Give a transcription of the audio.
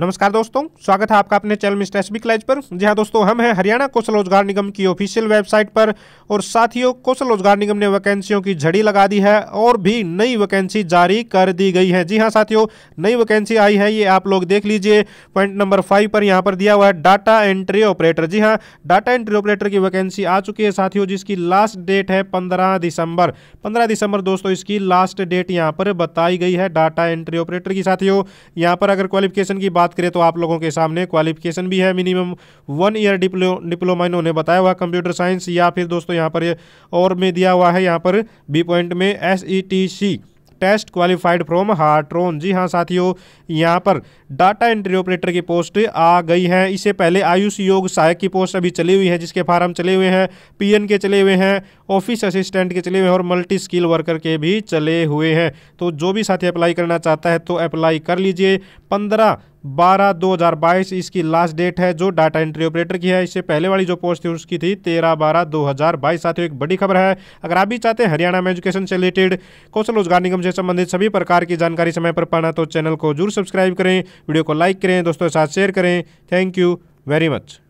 नमस्कार दोस्तों स्वागत है आपका अपने चैनल मिस्टर एस बी क्लाइज पर जी हाँ दोस्तों हम हैं हरियाणा कौशल रोजगार निगम की ऑफिशियल वेबसाइट पर और साथियों कौशल रोजगार निगम ने वैकेंसियों की झड़ी लगा दी है और भी नई वैकेंसी जारी कर दी गई है जी हाँ साथियों नई वैकेंसी आई है ये आप लोग देख लीजिए पॉइंट नंबर फाइव पर यहाँ पर दिया हुआ है डाटा एंट्री ऑपरेटर जी हाँ डाटा एंट्री ऑपरेटर की वैकेंसी आ चुकी है साथियों जिसकी लास्ट डेट है पंद्रह दिसंबर पंद्रह दिसंबर दोस्तों इसकी लास्ट डेट यहाँ पर बताई गई है डाटा एंट्री ऑपरेटर की साथियों यहाँ पर अगर क्वालिफिकेशन की बात बात करें तो आप लोगों के सामने क्वालिफिकेशन भी है मिनिमम वन ईयर डिप्लो डिप्लोमा इन्होंने बताया हुआ कंप्यूटर साइंस या फिर दोस्तों यहाँ पर और में दिया हुआ है यहाँ पर बी पॉइंट में S E T C test qualified from Hartron जी हाँ साथियों यहाँ पर डाटा एंट्री ऑपरेटर की पोस्ट आ गई है इससे पहले आयुष योग सहायक की पोस्ट अभी चली हुई है जिसके फार्म चले हुए हैं पीएन के चले हुए हैं ऑफिस असिस्टेंट के चले हुए हैं और मल्टी स्किल वर्कर के भी चले हुए हैं तो जो भी साथी अप्लाई करना चाहता है तो अप्लाई कर लीजिए पंद्रह बारह दो हज़ार बाईस इसकी लास्ट डेट है जो डाटा एंट्री ऑपरेटर की है इससे पहले वाली जो पोस्ट थी उसकी थी तेरह बारह दो हज़ार बाईस साथियों एक बड़ी खबर है अगर आप भी चाहते हैं हरियाणा में एजुकेशन से रिलेटेड कौशल रोजगार निगम से संबंधित सभी प्रकार की जानकारी समय पर पाना तो चैनल को जरूर सब्सक्राइब करें वीडियो को लाइक करें दोस्तों के साथ शेयर करें थैंक यू वेरी मच